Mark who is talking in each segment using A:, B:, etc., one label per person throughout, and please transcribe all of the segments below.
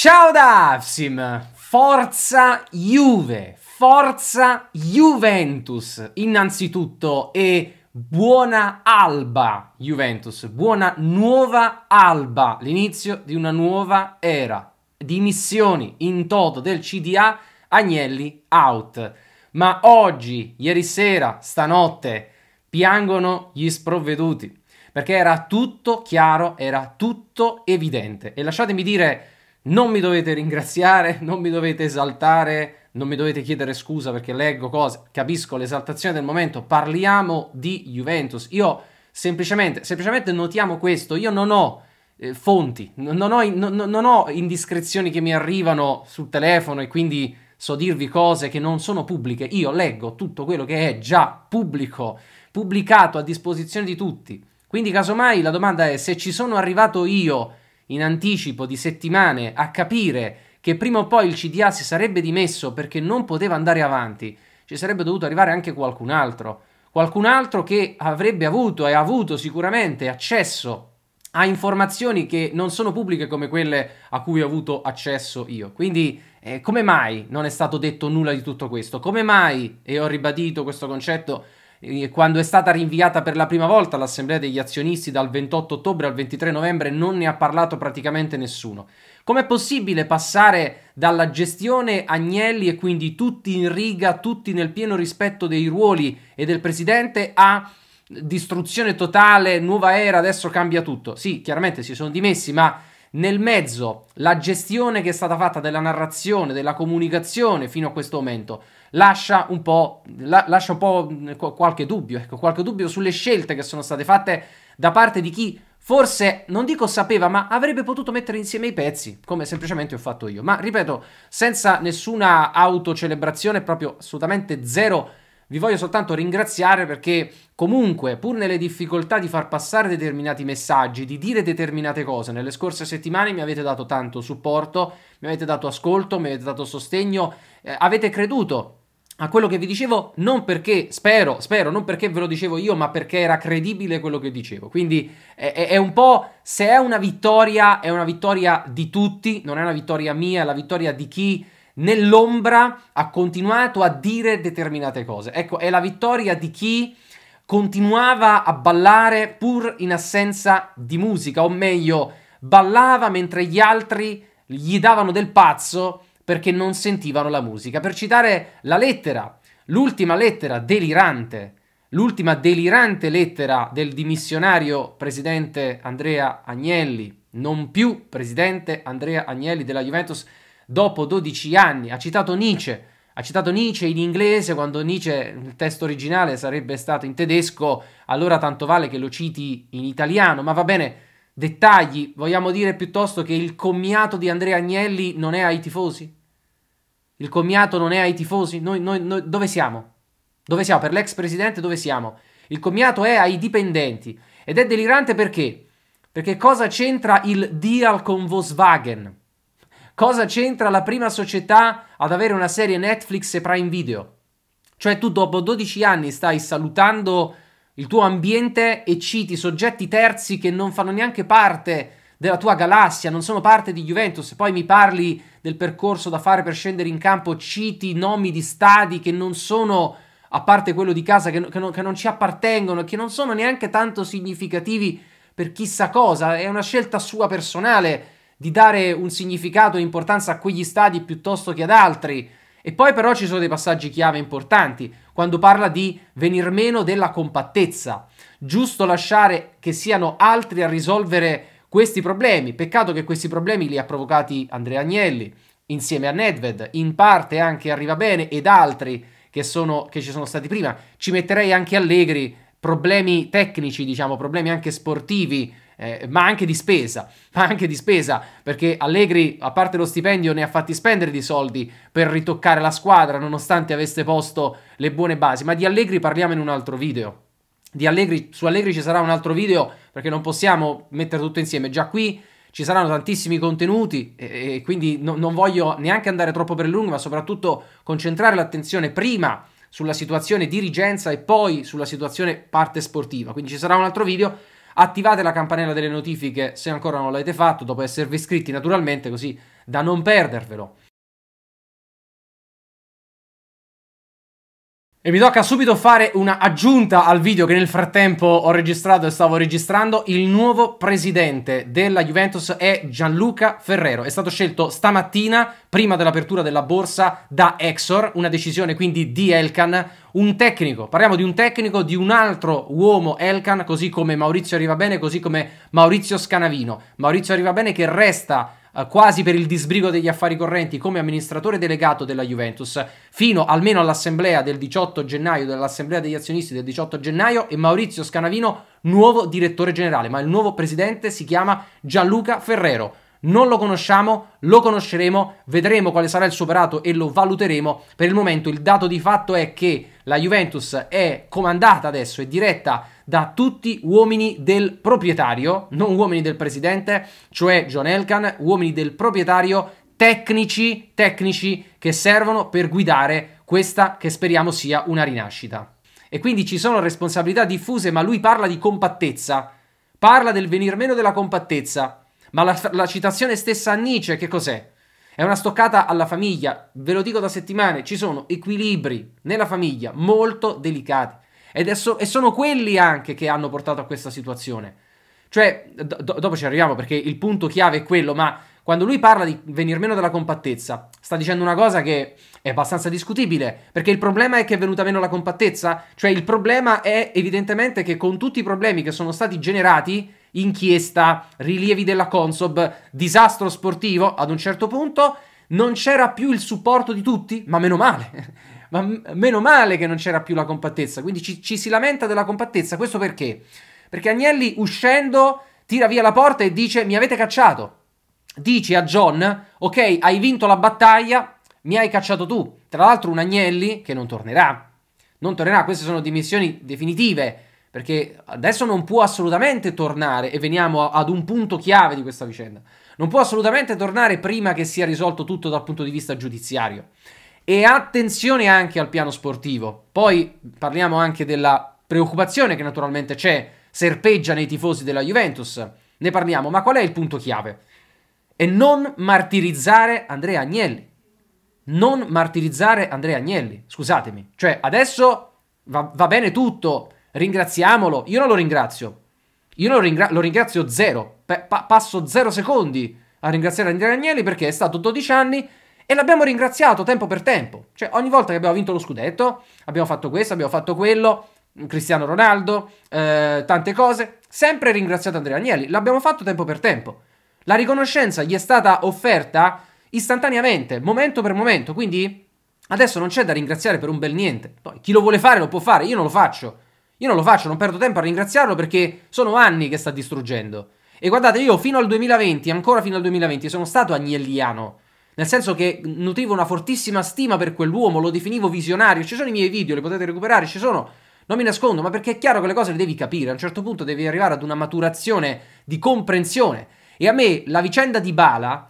A: Ciao da Afsim! Forza Juve! Forza Juventus! Innanzitutto e buona alba Juventus, buona nuova alba, l'inizio di una nuova era. Dimissioni in toto del CDA, Agnelli out. Ma oggi, ieri sera, stanotte, piangono gli sprovveduti, perché era tutto chiaro, era tutto evidente. E lasciatemi dire non mi dovete ringraziare, non mi dovete esaltare, non mi dovete chiedere scusa perché leggo cose, capisco l'esaltazione del momento, parliamo di Juventus. Io semplicemente, semplicemente notiamo questo, io non ho eh, fonti, non ho, non, non ho indiscrezioni che mi arrivano sul telefono e quindi so dirvi cose che non sono pubbliche, io leggo tutto quello che è già pubblico, pubblicato a disposizione di tutti. Quindi casomai la domanda è se ci sono arrivato io in anticipo di settimane a capire che prima o poi il CDA si sarebbe dimesso perché non poteva andare avanti, ci sarebbe dovuto arrivare anche qualcun altro, qualcun altro che avrebbe avuto e ha avuto sicuramente accesso a informazioni che non sono pubbliche come quelle a cui ho avuto accesso io. Quindi eh, come mai non è stato detto nulla di tutto questo? Come mai, e ho ribadito questo concetto, quando è stata rinviata per la prima volta l'assemblea degli azionisti dal 28 ottobre al 23 novembre non ne ha parlato praticamente nessuno. Com'è possibile passare dalla gestione Agnelli e quindi tutti in riga, tutti nel pieno rispetto dei ruoli e del presidente a distruzione totale, nuova era, adesso cambia tutto? Sì, chiaramente si sono dimessi, ma nel mezzo la gestione che è stata fatta della narrazione, della comunicazione fino a questo momento lascia un po', la, lascia un po mm, qualche dubbio, ecco, qualche dubbio sulle scelte che sono state fatte da parte di chi Forse, non dico sapeva, ma avrebbe potuto mettere insieme i pezzi, come semplicemente ho fatto io. Ma ripeto, senza nessuna autocelebrazione, proprio assolutamente zero, vi voglio soltanto ringraziare perché comunque, pur nelle difficoltà di far passare determinati messaggi, di dire determinate cose, nelle scorse settimane mi avete dato tanto supporto, mi avete dato ascolto, mi avete dato sostegno, eh, avete creduto a quello che vi dicevo non perché, spero, spero, non perché ve lo dicevo io, ma perché era credibile quello che dicevo. Quindi è, è, un po', se è una vittoria, è una vittoria di tutti, non è una vittoria mia, è la vittoria di chi nell'ombra ha continuato a dire determinate cose. Ecco, è la vittoria di chi continuava a ballare pur in assenza di musica, o meglio, ballava mentre gli altri gli davano del pazzo perché non sentivano la musica. Per citare la lettera, l'ultima lettera delirante, l'ultima delirante lettera del dimissionario presidente Andrea Agnelli, non più presidente Andrea Agnelli della Juventus dopo 12 anni, ha citato Nietzsche, ha citato Nietzsche in inglese quando Nietzsche, il testo originale sarebbe stato in tedesco, allora tanto vale che lo citi in italiano, ma va bene, dettagli, vogliamo dire piuttosto che il commiato di Andrea Agnelli non è ai tifosi? Il commiato non è ai tifosi? Noi, noi, noi dove siamo? Dove siamo? Per l'ex presidente dove siamo? Il commiato è ai dipendenti. Ed è delirante perché? Perché cosa c'entra il deal con Volkswagen? Cosa c'entra la prima società ad avere una serie Netflix e Prime Video? Cioè tu dopo 12 anni stai salutando il tuo ambiente e citi soggetti terzi che non fanno neanche parte della tua galassia, non sono parte di Juventus, poi mi parli del percorso da fare per scendere in campo, citi nomi di stadi che non sono, a parte quello di casa, che, che, non, che non ci appartengono, che non sono neanche tanto significativi per chissà cosa, è una scelta sua personale di dare un significato e importanza a quegli stadi piuttosto che ad altri. E poi però ci sono dei passaggi chiave importanti, quando parla di venir meno della compattezza. Giusto lasciare che siano altri a risolvere questi problemi. Peccato che questi problemi li ha provocati Andrea Agnelli insieme a Nedved, in parte anche Arriva Bene ed altri che, sono, che ci sono stati prima. Ci metterei anche Allegri, problemi tecnici, diciamo, problemi anche sportivi. Eh, ma anche di spesa, ma anche di spesa, perché Allegri, a parte lo stipendio, ne ha fatti spendere di soldi per ritoccare la squadra, nonostante avesse posto le buone basi, ma di Allegri parliamo in un altro video. Allegri, su Allegri ci sarà un altro video perché non possiamo mettere tutto insieme. Già qui ci saranno tantissimi contenuti e, e quindi no, non voglio neanche andare troppo per lungo, ma soprattutto concentrare l'attenzione prima sulla situazione dirigenza e poi sulla situazione parte sportiva. Quindi ci sarà un altro video. Attivate la campanella delle notifiche se ancora non l'avete fatto, dopo esservi iscritti naturalmente, così da non perdervelo. E mi tocca subito fare una aggiunta al video che nel frattempo ho registrato e stavo registrando. Il nuovo presidente della Juventus è Gianluca Ferrero. È stato scelto stamattina, prima dell'apertura della borsa, da Exor, una decisione quindi di Elkan, un tecnico. Parliamo di un tecnico, di un altro uomo Elkan, così come Maurizio Arrivabene, così come Maurizio Scanavino. Maurizio Arrivabene che resta eh, quasi per il disbrigo degli affari correnti come amministratore delegato della Juventus fino almeno all'assemblea del 18 gennaio, dell'assemblea degli azionisti del 18 gennaio e Maurizio Scanavino nuovo direttore generale, ma il nuovo presidente si chiama Gianluca Ferrero. Non lo conosciamo, lo conosceremo, vedremo quale sarà il suo operato e lo valuteremo. Per il momento il dato di fatto è che la Juventus è comandata adesso, è diretta da tutti uomini del proprietario, non uomini del presidente, cioè John Elkan, uomini del proprietario, tecnici, tecnici che servono per guidare questa che speriamo sia una rinascita. E quindi ci sono responsabilità diffuse, ma lui parla di compattezza, parla del venir meno della compattezza. Ma la, la citazione stessa a Nietzsche che cos'è? È una stoccata alla famiglia, ve lo dico da settimane, ci sono equilibri nella famiglia molto delicati. Ed so- e sono quelli anche che hanno portato a questa situazione. Cioè, do- dopo ci arriviamo perché il punto chiave è quello, ma quando lui parla di venir meno della compattezza, sta dicendo una cosa che è abbastanza discutibile, perché il problema è che è venuta meno la compattezza, cioè il problema è evidentemente che con tutti i problemi che sono stati generati, inchiesta, rilievi della Consob, disastro sportivo, ad un certo punto non c'era più il supporto di tutti, ma meno male. ma meno male che non c'era più la compattezza, quindi ci, ci si lamenta della compattezza, questo perché? Perché Agnelli uscendo tira via la porta e dice mi avete cacciato. Dici a John, ok, hai vinto la battaglia, mi hai cacciato tu. Tra l'altro un Agnelli che non tornerà. Non tornerà, queste sono dimissioni definitive perché adesso non può assolutamente tornare, e veniamo ad un punto chiave di questa vicenda, non può assolutamente tornare prima che sia risolto tutto dal punto di vista giudiziario. E attenzione anche al piano sportivo. Poi parliamo anche della preoccupazione che naturalmente c'è, serpeggia nei tifosi della Juventus. Ne parliamo, ma qual è il punto chiave? E non martirizzare Andrea Agnelli. Non martirizzare Andrea Agnelli, scusatemi. Cioè, adesso va, va bene tutto, Ringraziamolo. Io non lo ringrazio. Io lo, ringra lo ringrazio zero. Pa passo zero secondi a ringraziare Andrea Agnelli perché è stato 12 anni e l'abbiamo ringraziato tempo per tempo. Cioè, ogni volta che abbiamo vinto lo scudetto, abbiamo fatto questo, abbiamo fatto quello, Cristiano Ronaldo, eh, tante cose. Sempre ringraziato Andrea Agnelli. L'abbiamo fatto tempo per tempo. La riconoscenza gli è stata offerta istantaneamente, momento per momento. Quindi adesso non c'è da ringraziare per un bel niente. Poi, chi lo vuole fare lo può fare, io non lo faccio. Io non lo faccio, non perdo tempo a ringraziarlo perché sono anni che sta distruggendo. E guardate, io fino al 2020, ancora fino al 2020, sono stato agnelliano. Nel senso che nutrivo una fortissima stima per quell'uomo, lo definivo visionario. Ci sono i miei video, li potete recuperare, ci sono. Non mi nascondo, ma perché è chiaro che le cose le devi capire. A un certo punto devi arrivare ad una maturazione di comprensione. E a me la vicenda di Bala,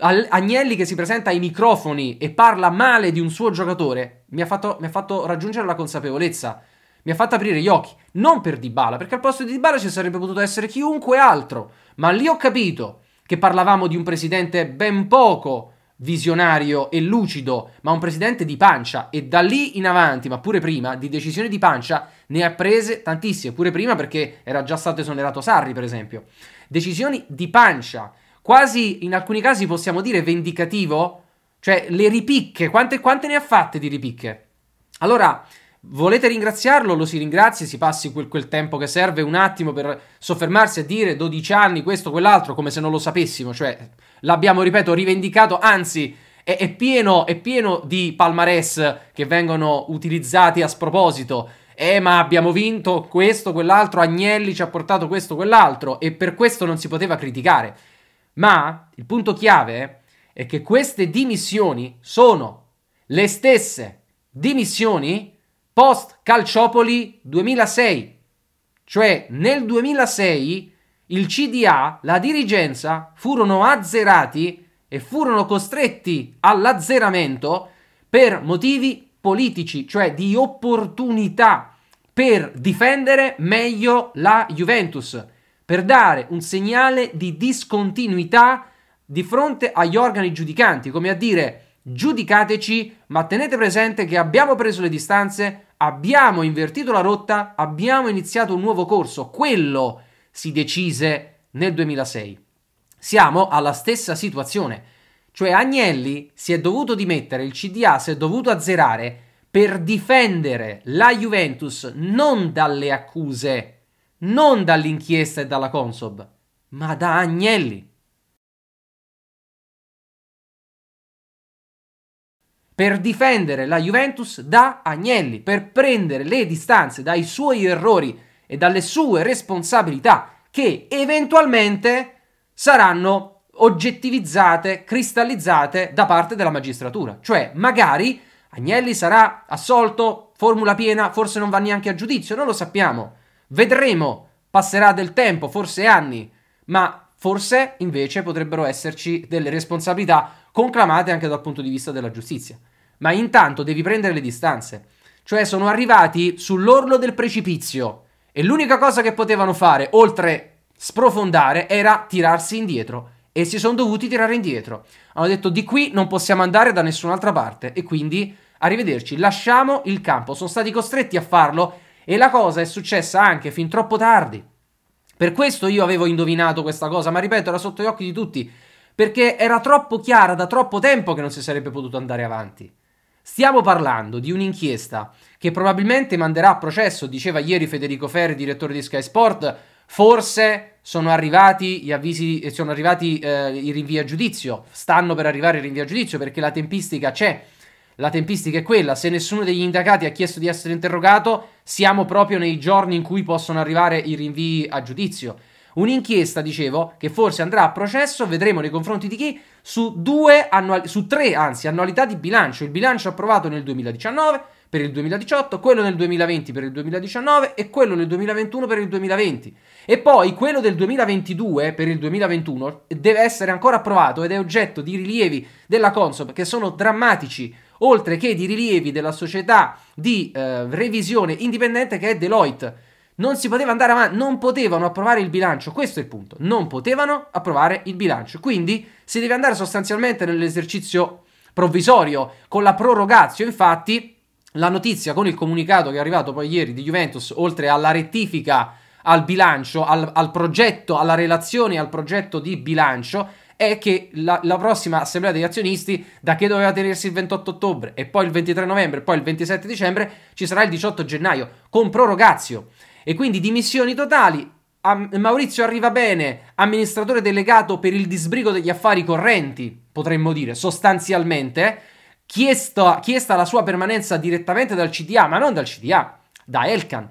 A: Agnelli che si presenta ai microfoni e parla male di un suo giocatore, mi ha fatto, mi ha fatto raggiungere la consapevolezza mi ha fatto aprire gli occhi, non per Dybala, perché al posto di Dybala ci sarebbe potuto essere chiunque altro, ma lì ho capito che parlavamo di un presidente ben poco visionario e lucido, ma un presidente di pancia e da lì in avanti, ma pure prima, di decisioni di pancia ne ha prese tantissime, pure prima perché era già stato esonerato Sarri, per esempio. Decisioni di pancia, quasi in alcuni casi possiamo dire vendicativo, cioè le ripicche, quante, quante ne ha fatte di ripicche? Allora, Volete ringraziarlo? Lo si ringrazia, si passi quel, quel, tempo che serve un attimo per soffermarsi a dire 12 anni, questo, quell'altro, come se non lo sapessimo. Cioè, l'abbiamo, ripeto, rivendicato, anzi, è, è, pieno, è pieno di palmarès che vengono utilizzati a sproposito. Eh, ma abbiamo vinto questo, quell'altro, Agnelli ci ha portato questo, quell'altro, e per questo non si poteva criticare. Ma il punto chiave è che queste dimissioni sono le stesse dimissioni post Calciopoli 2006. Cioè nel 2006 il CDA, la dirigenza, furono azzerati e furono costretti all'azzeramento per motivi politici, cioè di opportunità per difendere meglio la Juventus, per dare un segnale di discontinuità di fronte agli organi giudicanti, come a dire giudicateci, ma tenete presente che abbiamo preso le distanze, abbiamo invertito la rotta, abbiamo iniziato un nuovo corso, quello si decise nel 2006. Siamo alla stessa situazione, cioè Agnelli si è dovuto dimettere, il CDA si è dovuto azzerare per difendere la Juventus non dalle accuse, non dall'inchiesta e dalla Consob, ma da Agnelli. per difendere la Juventus da Agnelli, per prendere le distanze dai suoi errori e dalle sue responsabilità che eventualmente saranno oggettivizzate, cristallizzate da parte della magistratura. Cioè, magari Agnelli sarà assolto, formula piena, forse non va neanche a giudizio, non lo sappiamo. Vedremo, passerà del tempo, forse anni, ma forse invece potrebbero esserci delle responsabilità conclamate anche dal punto di vista della giustizia. Ma intanto devi prendere le distanze. Cioè sono arrivati sull'orlo del precipizio e l'unica cosa che potevano fare, oltre sprofondare, era tirarsi indietro. E si sono dovuti tirare indietro. Hanno detto di qui non possiamo andare da nessun'altra parte e quindi arrivederci, lasciamo il campo. Sono stati costretti a farlo e la cosa è successa anche fin troppo tardi. Per questo io avevo indovinato questa cosa, ma ripeto, era sotto gli occhi di tutti perché era troppo chiara da troppo tempo che non si sarebbe potuto andare avanti. Stiamo parlando di un'inchiesta che probabilmente manderà a processo, diceva ieri Federico Ferri, direttore di Sky Sport, forse sono arrivati gli avvisi, eh, sono arrivati eh, i rinvii a giudizio, stanno per arrivare i rinvii a giudizio perché la tempistica c'è. La tempistica è quella, se nessuno degli indagati ha chiesto di essere interrogato, siamo proprio nei giorni in cui possono arrivare i rinvii a giudizio. Un'inchiesta, dicevo, che forse andrà a processo, vedremo nei confronti di chi, su, due annual- su tre, anzi, annualità di bilancio. Il bilancio approvato nel 2019 per il 2018, quello nel 2020 per il 2019 e quello nel 2021 per il 2020. E poi quello del 2022 per il 2021 deve essere ancora approvato ed è oggetto di rilievi della Consob che sono drammatici, oltre che di rilievi della società di eh, revisione indipendente che è Deloitte non si poteva andare avanti, non potevano approvare il bilancio, questo è il punto, non potevano approvare il bilancio. Quindi si deve andare sostanzialmente nell'esercizio provvisorio con la prorogazio, infatti la notizia con il comunicato che è arrivato poi ieri di Juventus, oltre alla rettifica al bilancio, al, al progetto, alla relazione al progetto di bilancio, è che la, la, prossima assemblea degli azionisti, da che doveva tenersi il 28 ottobre e poi il 23 novembre, e poi il 27 dicembre, ci sarà il 18 gennaio, con prorogazio. E quindi dimissioni totali. Am- Maurizio arriva bene, amministratore delegato per il disbrigo degli affari correnti, potremmo dire, sostanzialmente. Chiesta, chiesta la sua permanenza direttamente dal CDA, ma non dal CDA, da Elkan.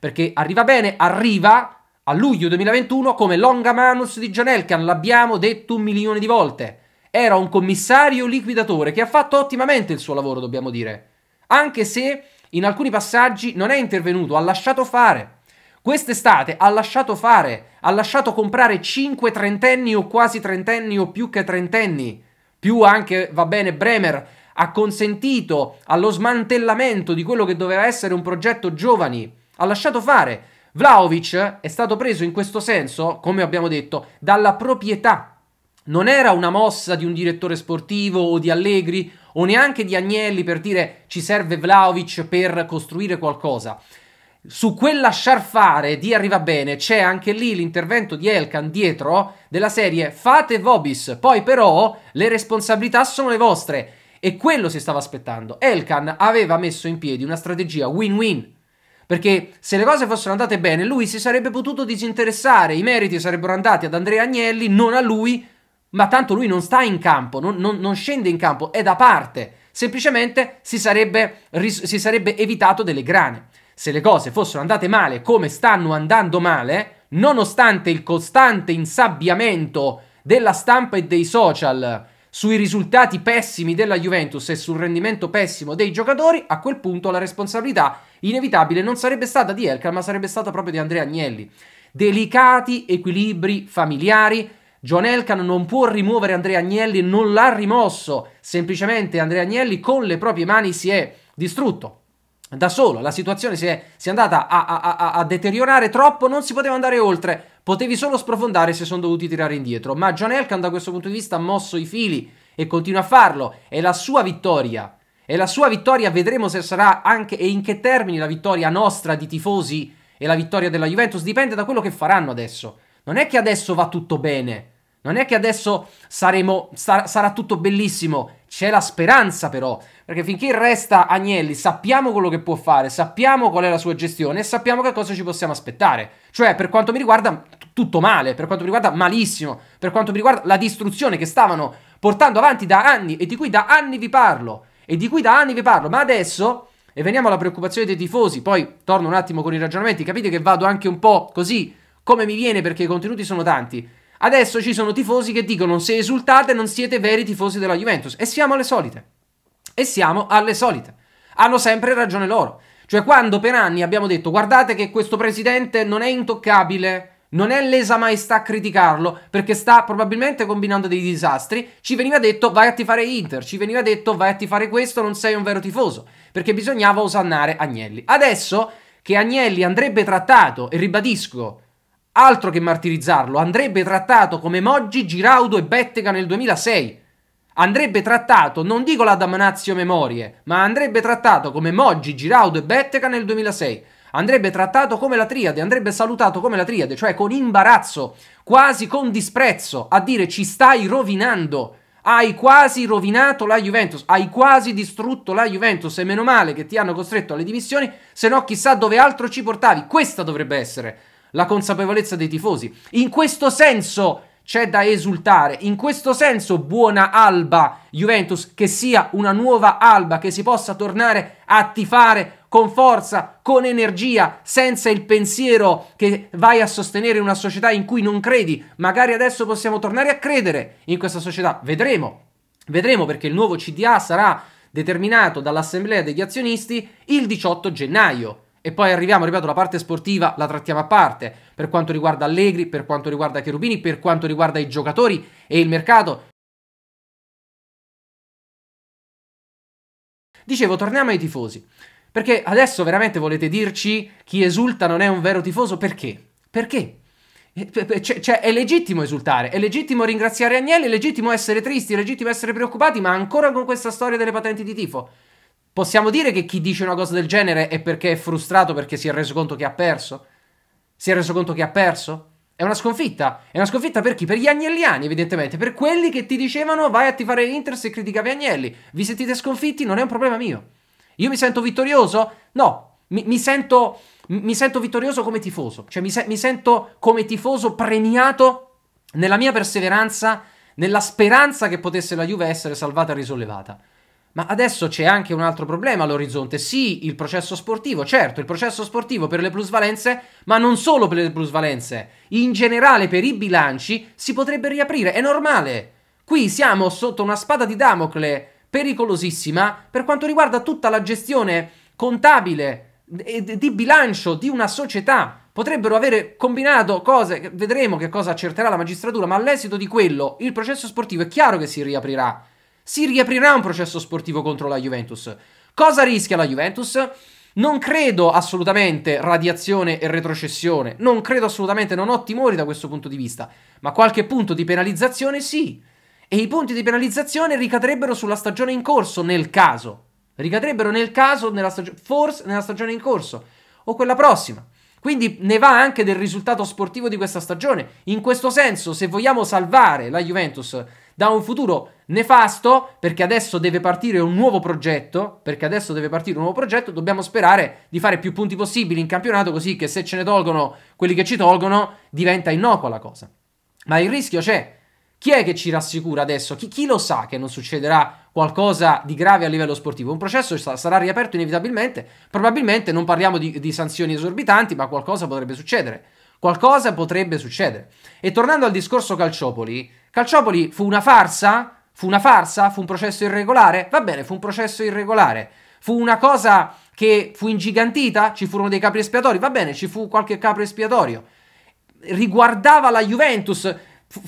A: Perché arriva bene, arriva a luglio 2021 come longa manus di John Elkan, l'abbiamo detto un milione di volte. Era un commissario liquidatore che ha fatto ottimamente il suo lavoro, dobbiamo dire. Anche se in alcuni passaggi non è intervenuto, ha lasciato fare. Quest'estate ha lasciato fare, ha lasciato comprare 5 trentenni o quasi trentenni o più che trentenni, più anche, va bene, Bremer, ha consentito allo smantellamento di quello che doveva essere un progetto giovani, ha lasciato fare. Vlaovic è stato preso in questo senso, come abbiamo detto, dalla proprietà non era una mossa di un direttore sportivo o di Allegri o neanche di Agnelli per dire ci serve Vlaovic per costruire qualcosa. Su quel lasciar fare di arriva bene c'è anche lì l'intervento di Elkan dietro della serie fate Vobis, poi però le responsabilità sono le vostre e quello si stava aspettando. Elkan aveva messo in piedi una strategia win-win perché se le cose fossero andate bene lui si sarebbe potuto disinteressare, i meriti sarebbero andati ad Andrea Agnelli, non a lui ma tanto lui non sta in campo, non, non, non scende in campo, è da parte. Semplicemente si sarebbe, ris- si sarebbe evitato delle grane. Se le cose fossero andate male come stanno andando male, nonostante il costante insabbiamento della stampa e dei social sui risultati pessimi della Juventus e sul rendimento pessimo dei giocatori, a quel punto la responsabilità inevitabile non sarebbe stata di Elkan, ma sarebbe stata proprio di Andrea Agnelli. Delicati equilibri familiari John Elkan non può rimuovere Andrea Agnelli, non l'ha rimosso, semplicemente Andrea Agnelli con le proprie mani si è distrutto da solo, la situazione si è, si è andata a, a, a, a, deteriorare troppo, non si poteva andare oltre, potevi solo sprofondare se sono dovuti tirare indietro, ma John Elkan da questo punto di vista ha mosso i fili e continua a farlo, è la sua vittoria, è la sua vittoria, vedremo se sarà anche e in che termini la vittoria nostra di tifosi e la vittoria della Juventus, dipende da quello che faranno adesso, non è che adesso va tutto bene, non è che adesso saremo, sar sarà tutto bellissimo, c'è la speranza però, perché finché resta Agnelli sappiamo quello che può fare, sappiamo qual è la sua gestione e sappiamo che cosa ci possiamo aspettare. Cioè, per quanto mi riguarda, tutto male, per quanto mi riguarda malissimo, per quanto mi riguarda la distruzione che stavano portando avanti da anni e di cui da anni vi parlo, e di cui da anni vi parlo, ma adesso... E veniamo alla preoccupazione dei tifosi, poi torno un attimo con i ragionamenti, capite che vado anche un po' così come mi viene perché i contenuti sono tanti. Adesso ci sono tifosi che dicono se esultate non siete veri tifosi della Juventus. E siamo alle solite. E siamo alle solite. Hanno sempre ragione loro. Cioè quando per anni abbiamo detto guardate che questo presidente non è intoccabile, non è lesa maestà a criticarlo perché sta probabilmente combinando dei disastri, ci veniva detto vai a fare Inter, ci veniva detto vai a fare questo, non sei un vero tifoso, perché bisognava osannare Agnelli. Adesso che Agnelli andrebbe trattato, e ribadisco, Altro che martirizzarlo, andrebbe trattato come Moggi, Giraudo e Bettega nel 2006. Andrebbe trattato, non dico la damnazio memorie, ma andrebbe trattato come Moggi, Giraudo e Bettega nel 2006. Andrebbe trattato come la triade, andrebbe salutato come la triade, cioè con imbarazzo, quasi con disprezzo, a dire ci stai rovinando hai quasi rovinato la Juventus, hai quasi distrutto la Juventus e meno male che ti hanno costretto alle dimissioni, se no chissà dove altro ci portavi. Questa dovrebbe essere la consapevolezza dei tifosi. In questo senso c'è da esultare. In questo senso, buona Alba Juventus, che sia una nuova Alba, che si possa tornare a tifare con forza, con energia, senza il pensiero che vai a sostenere una società in cui non credi. Magari adesso possiamo tornare a credere in questa società. Vedremo. Vedremo perché il nuovo CDA sarà determinato dall'assemblea degli azionisti il 18 gennaio. E poi arriviamo, ripeto, la parte sportiva la trattiamo a parte, per quanto riguarda Allegri, per quanto riguarda Cherubini, per quanto riguarda i giocatori e il mercato. Dicevo, torniamo ai tifosi, perché adesso veramente volete dirci chi esulta non è un vero tifoso? Perché? Perché? Cioè, è legittimo esultare, è legittimo ringraziare Agnelli, è legittimo essere tristi, è legittimo essere preoccupati, ma ancora con questa storia delle patenti di tifo. Possiamo dire che chi dice una cosa del genere è perché è frustrato perché si è reso conto che ha perso? Si è reso conto che ha perso? È una sconfitta. È una sconfitta per chi? Per gli agnelliani, evidentemente. Per quelli che ti dicevano vai a tifare Inter se criticavi Agnelli. Vi sentite sconfitti? Non è un problema mio. Io mi sento vittorioso? No. Mi, mi, sento, mi sento, vittorioso come tifoso. Cioè mi, se, mi sento come tifoso premiato nella mia perseveranza, nella speranza che potesse la Juve essere salvata e risollevata. Ma adesso c'è anche un altro problema all'orizzonte. Sì, il processo sportivo, certo, il processo sportivo per le plusvalenze, ma non solo per le plusvalenze. In generale per i bilanci si potrebbe riaprire, è normale. Qui siamo sotto una spada di Damocle pericolosissima per quanto riguarda tutta la gestione contabile e di bilancio di una società. Potrebbero avere combinato cose, vedremo che cosa accerterà la magistratura, ma all'esito di quello il processo sportivo è chiaro che si riaprirà si riaprirà un processo sportivo contro la Juventus. Cosa rischia la Juventus? Non credo assolutamente radiazione e retrocessione, non credo assolutamente, non ho timori da questo punto di vista, ma qualche punto di penalizzazione sì. E i punti di penalizzazione ricadrebbero sulla stagione in corso, nel caso. Ricadrebbero nel caso, nella forse nella stagione in corso, o quella prossima. Quindi ne va anche del risultato sportivo di questa stagione. In questo senso, se vogliamo salvare la Juventus da un futuro nefasto, perché adesso deve partire un nuovo progetto, perché adesso deve partire un nuovo progetto, dobbiamo sperare di fare più punti possibili in campionato, così che se ce ne tolgono quelli che ci tolgono, diventa innocua la cosa. Ma il rischio c'è. Chi è che ci rassicura adesso? Chi, chi lo sa che non succederà qualcosa di grave a livello sportivo? Un processo sarà riaperto inevitabilmente, probabilmente non parliamo di, di sanzioni esorbitanti, ma qualcosa potrebbe succedere. Qualcosa potrebbe succedere. E tornando al discorso calciopoli, Calciopoli fu una farsa? Fu una farsa? Fu un processo irregolare? Va bene, fu un processo irregolare. Fu una cosa che fu ingigantita? Ci furono dei capri espiatori? Va bene, ci fu qualche capro espiatorio. Riguardava la Juventus,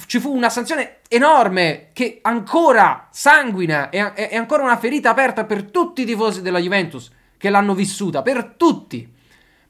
A: ci fu una sanzione enorme che ancora sanguina e, e, è ancora una ferita aperta per tutti i tifosi della Juventus che l'hanno vissuta, per tutti.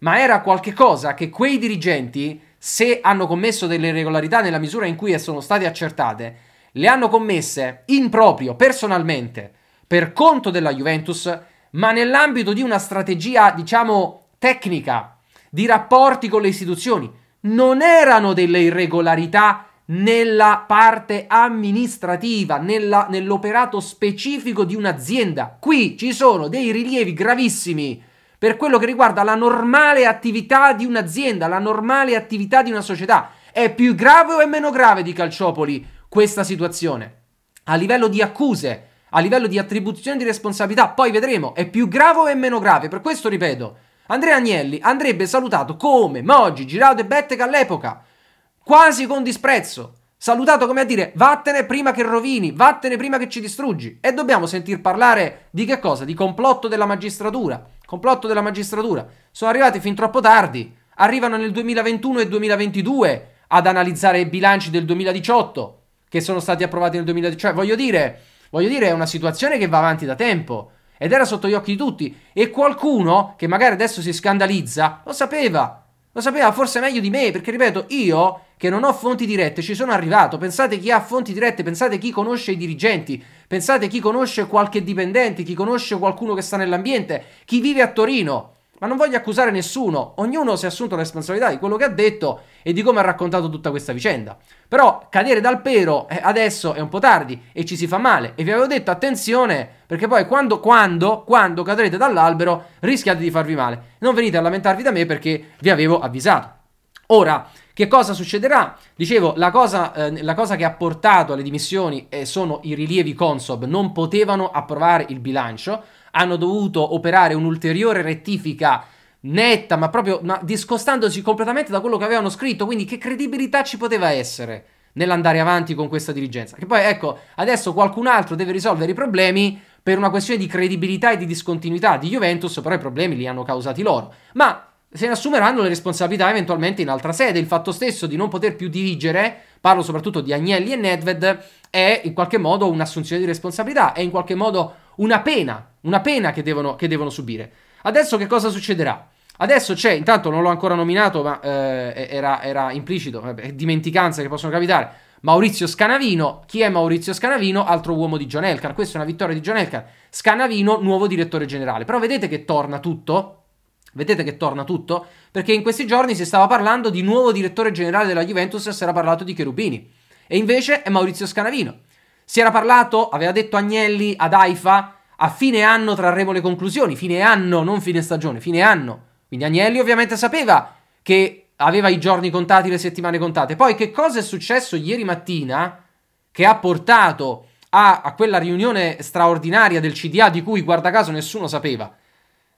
A: Ma era qualcosa che quei dirigenti se hanno commesso delle irregolarità nella misura in cui sono state accertate, le hanno commesse in proprio, personalmente, per conto della Juventus, ma nell'ambito di una strategia, diciamo, tecnica, di rapporti con le istituzioni. Non erano delle irregolarità nella parte amministrativa, nella, nell'operato specifico di un'azienda. Qui ci sono dei rilievi gravissimi per quello che riguarda la normale attività di un'azienda, la normale attività di una società. È più grave o è meno grave di Calciopoli questa situazione? A livello di accuse, a livello di attribuzione di responsabilità, poi vedremo, è più grave o è meno grave? Per questo ripeto, Andrea Agnelli andrebbe salutato come Moggi, Giraudo e Bettega all'epoca, quasi con disprezzo, salutato come a dire vattene prima che rovini, vattene prima che ci distruggi. E dobbiamo sentir parlare di che cosa? Di complotto della magistratura complotto della magistratura. Sono arrivati fin troppo tardi. Arrivano nel 2021 e 2022 ad analizzare i bilanci del 2018 che sono stati approvati nel 2018. Cioè, voglio dire, voglio dire, è una situazione che va avanti da tempo ed era sotto gli occhi di tutti. E qualcuno che magari adesso si scandalizza lo sapeva. Lo sapeva forse meglio di me, perché ripeto, io che non ho fonti dirette ci sono arrivato. Pensate chi ha fonti dirette, pensate chi conosce i dirigenti, pensate chi conosce qualche dipendente, chi conosce qualcuno che sta nell'ambiente, chi vive a Torino. Ma non voglio accusare nessuno, ognuno si è assunto la responsabilità di quello che ha detto e di come ha raccontato tutta questa vicenda. Però cadere dal pero eh, adesso è un po' tardi e ci si fa male. E vi avevo detto attenzione, perché poi quando, quando, quando cadrete dall'albero rischiate di farvi male. Non venite a lamentarvi da me perché vi avevo avvisato. Ora, che cosa succederà? Dicevo, la cosa, eh, la cosa che ha portato alle dimissioni eh, sono i rilievi Consob, non potevano approvare il bilancio hanno dovuto operare un'ulteriore rettifica netta, ma proprio ma discostandosi completamente da quello che avevano scritto, quindi che credibilità ci poteva essere nell'andare avanti con questa dirigenza? Che poi ecco, adesso qualcun altro deve risolvere i problemi per una questione di credibilità e di discontinuità di Juventus, però i problemi li hanno causati loro. Ma se ne assumeranno le responsabilità eventualmente in altra sede. Il fatto stesso di non poter più dirigere, parlo soprattutto di Agnelli e Nedved, è in qualche modo un'assunzione di responsabilità, è in qualche modo una pena, una pena che devono, che devono subire. Adesso che cosa succederà? Adesso c'è, intanto non l'ho ancora nominato, ma eh, era, era, implicito, vabbè, dimenticanze che possono capitare. Maurizio Scanavino, chi è Maurizio Scanavino? Altro uomo di John Elkar. Questa è una vittoria di John Elkar. Scanavino, nuovo direttore generale. Però vedete che torna tutto? Vedete che torna tutto? Perché in questi giorni si stava parlando di nuovo direttore generale della Juventus e si era parlato di Cherubini. E invece è Maurizio Scanavino. Si era parlato, aveva detto Agnelli ad Haifa, a fine anno trarremo le conclusioni, fine anno, non fine stagione, fine anno. Quindi Agnelli ovviamente sapeva che aveva i giorni contati, le settimane contate. Poi che cosa è successo ieri mattina che ha portato a, a quella riunione straordinaria del CDA di cui, guarda caso, nessuno sapeva?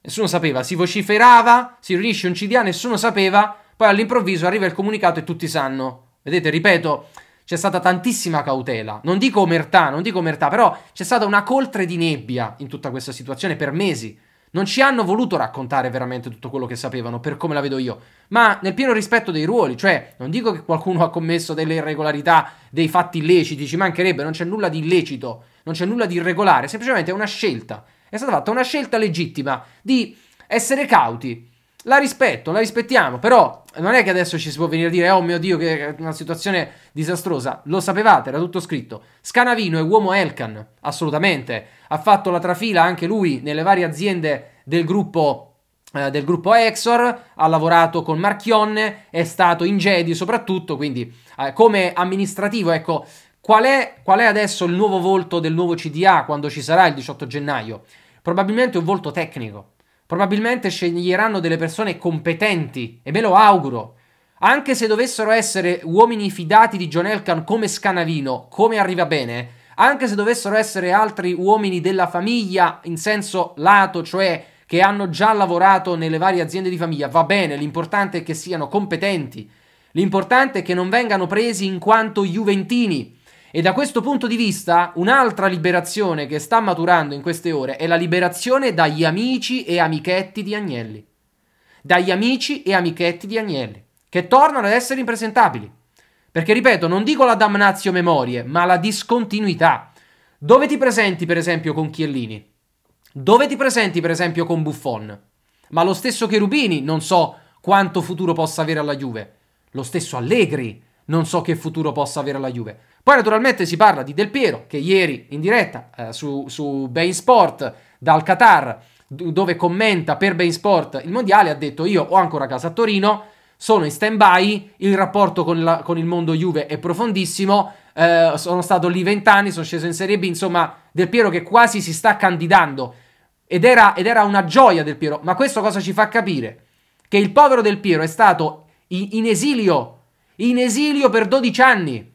A: Nessuno sapeva, si vociferava, si riunisce un CDA, nessuno sapeva, poi all'improvviso arriva il comunicato e tutti sanno. Vedete, ripeto, c'è stata tantissima cautela. Non dico omertà, non dico omertà, però c'è stata una coltre di nebbia in tutta questa situazione per mesi. Non ci hanno voluto raccontare veramente tutto quello che sapevano, per come la vedo io, ma nel pieno rispetto dei ruoli, cioè non dico che qualcuno ha commesso delle irregolarità, dei fatti illeciti, ci mancherebbe, non c'è nulla di illecito, non c'è nulla di irregolare, semplicemente è una scelta. È stata fatta una scelta legittima di essere cauti, la rispetto, la rispettiamo, però non è che adesso ci si può venire a dire oh mio Dio che è una situazione disastrosa, lo sapevate, era tutto scritto. Scanavino è uomo Elkan, assolutamente, ha fatto la trafila anche lui nelle varie aziende del gruppo eh, del gruppo Exor, ha lavorato con Marchionne, è stato in Jedi soprattutto, quindi eh, come amministrativo, ecco, qual è, qual è, adesso il nuovo volto del nuovo CDA quando ci sarà il 18 gennaio? Probabilmente un volto tecnico, Probabilmente sceglieranno delle persone competenti e me lo auguro. Anche se dovessero essere uomini fidati di John Elkan come Scanavino, come arriva bene, anche se dovessero essere altri uomini della famiglia in senso lato, cioè che hanno già lavorato nelle varie aziende di famiglia, va bene, l'importante è che siano competenti, l'importante è che non vengano presi in quanto juventini, e da questo punto di vista, un'altra liberazione che sta maturando in queste ore è la liberazione dagli amici e amichetti di Agnelli. Dagli amici e amichetti di Agnelli, che tornano ad essere impresentabili. Perché, ripeto, non dico la damnazio memorie, ma la discontinuità. Dove ti presenti, per esempio, con Chiellini? Dove ti presenti, per esempio, con Buffon? Ma lo stesso Cherubini non so quanto futuro possa avere alla Juve. Lo stesso Allegri non so che futuro possa avere alla Juve. Poi naturalmente si parla di Del Piero che ieri in diretta eh, su, su Bain Sport dal Qatar dove commenta per Bain Sport il mondiale ha detto io ho ancora casa a Torino, sono in stand by, il rapporto con, la, con il mondo Juve è profondissimo, eh, sono stato lì vent'anni, sono sceso in Serie B, insomma Del Piero che quasi si sta candidando ed era, ed era una gioia Del Piero, ma questo cosa ci fa capire? Che il povero Del Piero è stato in, in esilio, in esilio per 12 anni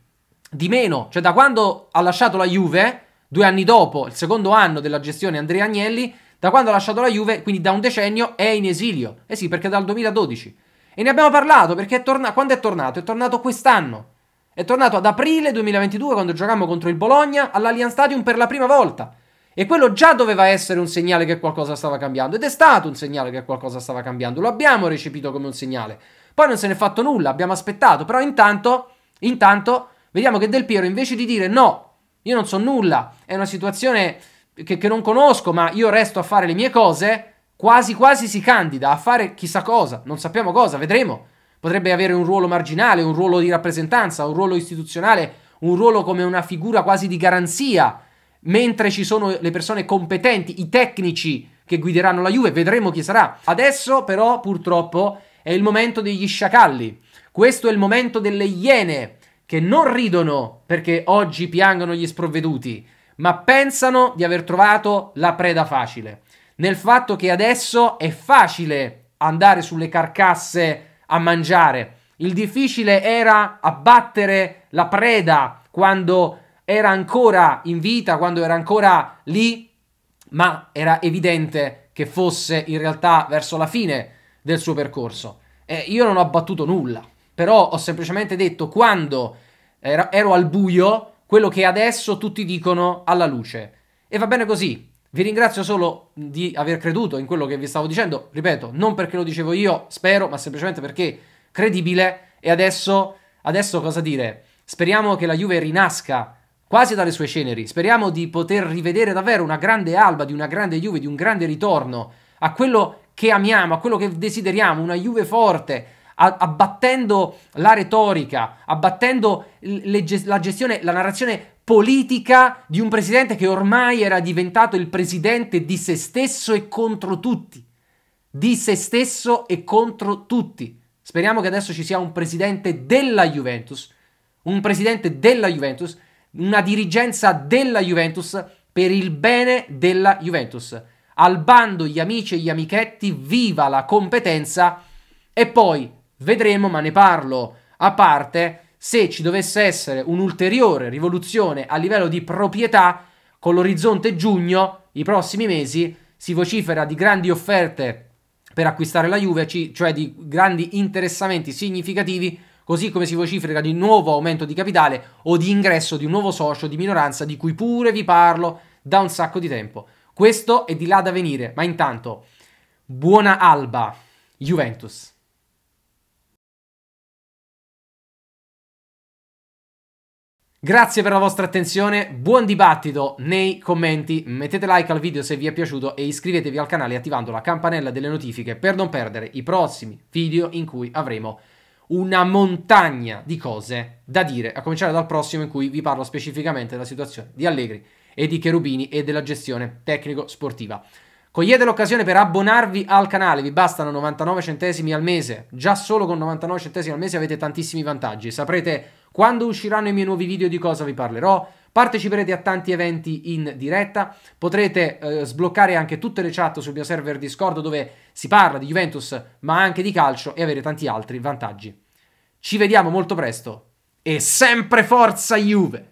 A: di meno, cioè da quando ha lasciato la Juve, due anni dopo, il secondo anno della gestione Andrea Agnelli, da quando ha lasciato la Juve, quindi da un decennio, è in esilio. Eh sì, perché dal 2012. E ne abbiamo parlato perché è torna- quando è tornato? È tornato quest'anno. È tornato ad aprile 2022 quando giocammo contro il Bologna all'Allianz Stadium per la prima volta. E quello già doveva essere un segnale che qualcosa stava cambiando. Ed è stato un segnale che qualcosa stava cambiando. Lo abbiamo recepito come un segnale. Poi non se n'è fatto nulla, abbiamo aspettato. Però intanto, intanto Vediamo che Del Piero invece di dire no, io non so nulla, è una situazione che, che non conosco, ma io resto a fare le mie cose, quasi quasi si candida a fare chissà cosa, non sappiamo cosa, vedremo. Potrebbe avere un ruolo marginale, un ruolo di rappresentanza, un ruolo istituzionale, un ruolo come una figura quasi di garanzia, mentre ci sono le persone competenti, i tecnici che guideranno la Juve, vedremo chi sarà. Adesso però purtroppo è il momento degli sciacalli, questo è il momento delle iene, che non ridono perché oggi piangono gli sprovveduti, ma pensano di aver trovato la preda facile. Nel fatto che adesso è facile andare sulle carcasse a mangiare. Il difficile era abbattere la preda quando era ancora in vita, quando era ancora lì, ma era evidente che fosse in realtà verso la fine del suo percorso. E io non ho abbattuto nulla però ho semplicemente detto quando ero, ero al buio quello che adesso tutti dicono alla luce. E va bene così. Vi ringrazio solo di aver creduto in quello che vi stavo dicendo. Ripeto, non perché lo dicevo io, spero, ma semplicemente perché credibile. E adesso, adesso cosa dire? Speriamo che la Juve rinasca quasi dalle sue ceneri. Speriamo di poter rivedere davvero una grande alba, di una grande Juve, di un grande ritorno a quello che amiamo, a quello che desideriamo, una Juve forte, abbattendo la retorica, abbattendo ges- la gestione, la narrazione politica di un presidente che ormai era diventato il presidente di se stesso e contro tutti. Di se stesso e contro tutti. Speriamo che adesso ci sia un presidente della Juventus, un presidente della Juventus, una dirigenza della Juventus per il bene della Juventus. Al bando gli amici e gli amichetti, viva la competenza e poi Vedremo, ma ne parlo a parte se ci dovesse essere un'ulteriore rivoluzione a livello di proprietà con l'orizzonte giugno, i prossimi mesi, si vocifera di grandi offerte per acquistare la Juve, cioè di grandi interessamenti significativi, così come si vocifera di nuovo aumento di capitale o di ingresso di un nuovo socio di minoranza di cui pure vi parlo da un sacco di tempo. Questo è di là da venire, ma intanto buona alba Juventus. Grazie per la vostra attenzione, buon dibattito nei commenti, mettete like al video se vi è piaciuto e iscrivetevi al canale attivando la campanella delle notifiche per non perdere i prossimi video in cui avremo una montagna di cose da dire, a cominciare dal prossimo in cui vi parlo specificamente della situazione di Allegri e di Cherubini e della gestione tecnico-sportiva. Cogliete l'occasione per abbonarvi al canale, vi bastano 99 centesimi al mese, già solo con 99 centesimi al mese avete tantissimi vantaggi, saprete quando usciranno i miei nuovi video di cosa vi parlerò? Parteciperete a tanti eventi in diretta, potrete eh, sbloccare anche tutte le chat sul mio server Discord dove si parla di Juventus ma anche di calcio e avere tanti altri vantaggi. Ci vediamo molto presto e sempre forza Juve!